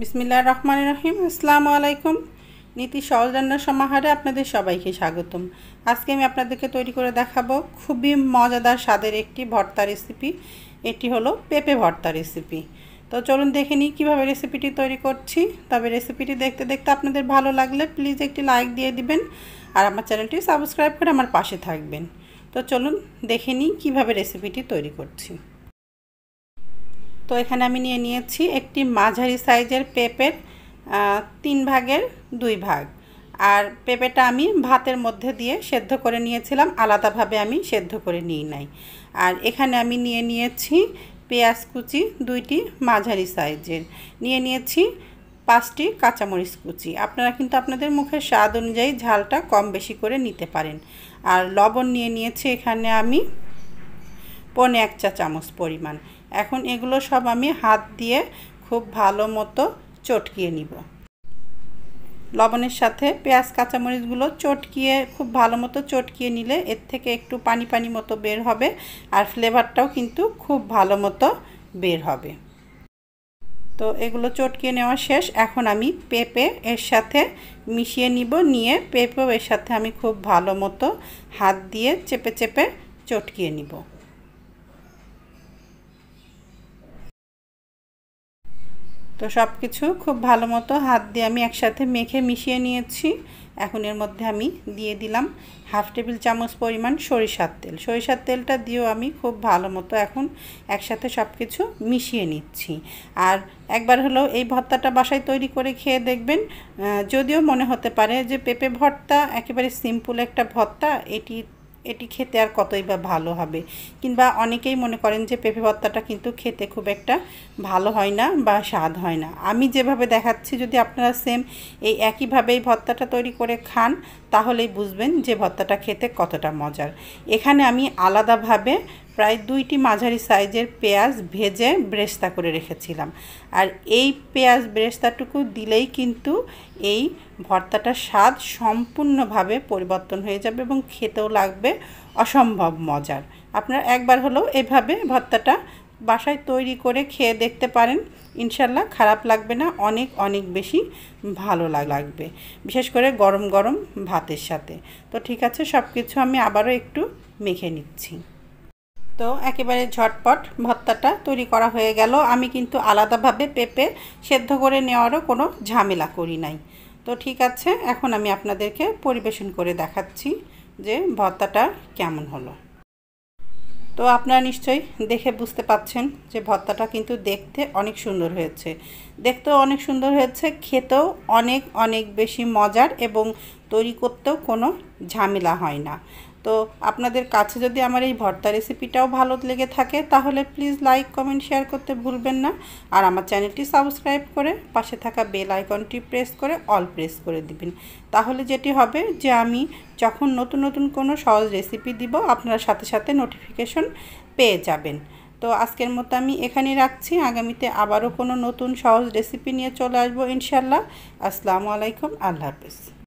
বিসমিল্লা রহমান রহিম আসসালামু আলাইকুম নীতি সহজ রান্নার সমাহারে আপনাদের সবাইকে স্বাগতম আজকে আমি আপনাদেরকে তৈরি করে দেখাবো খুবই মজাদার স্বাদের একটি ভর্তা রেসিপি এটি হলো পেঁপে ভর্তা রেসিপি তো চলুন দেখে নিই কীভাবে রেসিপিটি তৈরি করছি তবে রেসিপিটি দেখতে দেখতে আপনাদের ভালো লাগলে প্লিজ একটি লাইক দিয়ে দিবেন আর আমার চ্যানেলটি সাবস্ক্রাইব করে আমার পাশে থাকবেন তো চলুন দেখে নিই কীভাবে রেসিপিটি তৈরি করছি তো এখানে আমি নিয়ে নিয়েছি একটি মাঝারি সাইজের পেঁপের তিন ভাগের দুই ভাগ আর পেঁপেটা আমি ভাতের মধ্যে দিয়ে সেদ্ধ করে নিয়েছিলাম আলাদাভাবে আমি সেদ্ধ করে নিই নাই আর এখানে আমি নিয়ে নিয়েছি পেঁয়াজ কুচি দুইটি মাঝারি সাইজের নিয়ে নিয়েছি পাঁচটি কাঁচামরিচ কুচি আপনারা কিন্তু আপনাদের মুখের স্বাদ অনুযায়ী ঝালটা কম বেশি করে নিতে পারেন আর লবণ নিয়ে নিয়েছি এখানে আমি পনে এক চা চামচ পরিমাণ এখন এগুলো সব আমি হাত দিয়ে খুব ভালো মতো চটকিয়ে নিব লবণের সাথে পেঁয়াজ কাঁচামরিচগুলো চটকিয়ে খুব ভালো মতো চটকিয়ে নিলে এর থেকে একটু পানি পানি মতো বের হবে আর ফ্লেভারটাও কিন্তু খুব ভালো মতো বের হবে তো এগুলো চটকিয়ে নেওয়া শেষ এখন আমি পেঁপে এর সাথে মিশিয়ে নিব নিয়ে পেঁপেও এর সাথে আমি খুব ভালো মতো হাত দিয়ে চেপে চেপে চটকিয়ে নিব তো সব কিছু খুব ভালো মতো হাত দিয়ে আমি একসাথে মেখে মিশিয়ে নিয়েছি এখন এর মধ্যে আমি দিয়ে দিলাম হাফ টেবিল চামচ পরিমাণ সরিষার তেল সরিষার তেলটা দিয়েও আমি খুব ভালো মতো এখন একসাথে সব কিছু মিশিয়ে নিচ্ছি আর একবার হলো এই ভর্তাটা বাসায় তৈরি করে খেয়ে দেখবেন যদিও মনে হতে পারে যে পেঁপে ভর্তা একেবারে সিম্পল একটা ভর্তা এটি এটি খেতে আর কতই বা ভালো হবে কিংবা অনেকেই মনে করেন যে পেঁপে ভত্তাটা কিন্তু খেতে খুব একটা ভালো হয় না বা স্বাদ হয় না আমি যেভাবে দেখাচ্ছি যদি আপনারা সেম এই একইভাবেই ভর্তাটা তৈরি করে খান তাহলেই বুঝবেন যে ভর্তাটা খেতে কতটা মজার এখানে আমি আলাদাভাবে প্রায় দুইটি মাঝারি সাইজের পেঁয়াজ ভেজে ব্রেস্তা করে রেখেছিলাম আর এই পেঁয়াজ ব্রেস্তাটুকু দিলেই কিন্তু এই ভর্তাটার স্বাদ সম্পূর্ণভাবে পরিবর্তন হয়ে যাবে এবং খেতেও লাগবে অসম্ভব মজার আপনারা একবার হলেও এভাবে ভর্তাটা বাসায় তৈরি করে খেয়ে দেখতে পারেন ইনশাল্লাহ খারাপ লাগবে না অনেক অনেক বেশি ভালো লাগবে বিশেষ করে গরম গরম ভাতের সাথে তো ঠিক আছে সব কিছু আমি আবারও একটু মেখে নিচ্ছি তো একেবারে ঝটপট ভর্তাটা তৈরি করা হয়ে গেল আমি কিন্তু আলাদাভাবে পেঁপে সেদ্ধ করে নেওয়ারও কোনো ঝামেলা করি নাই তো ঠিক আছে এখন আমি আপনাদেরকে পরিবেশন করে দেখাচ্ছি যে ভর্তাটা কেমন হলো তো আপনারা নিশ্চয়ই দেখে বুঝতে পাচ্ছেন যে ভর্তাটা কিন্তু দেখতে অনেক সুন্দর হয়েছে দেখতেও অনেক সুন্দর হয়েছে খেতেও অনেক অনেক বেশি মজার এবং তৈরি করতেও কোনো ঝামেলা হয় না তো আপনাদের কাছে যদি আমার এই ভর্তা রেসিপিটাও ভালো লেগে থাকে তাহলে প্লিজ লাইক কমেন্ট শেয়ার করতে ভুলবেন না আর আমার চ্যানেলটি সাবস্ক্রাইব করে পাশে থাকা বেল আইকনটি প্রেস করে অল প্রেস করে দিবেন তাহলে যেটি হবে যে আমি যখন নতুন নতুন কোনো সহজ রেসিপি দিব আপনারা সাথে সাথে নোটিফিকেশন পেয়ে যাবেন তো আজকের মতো আমি এখানেই রাখছি আগামীতে আবারও কোনো নতুন সহজ রেসিপি নিয়ে চলে আসবো ইনশাল্লাহ আসসালামু আলাইকুম আল্লাহ হাফিজ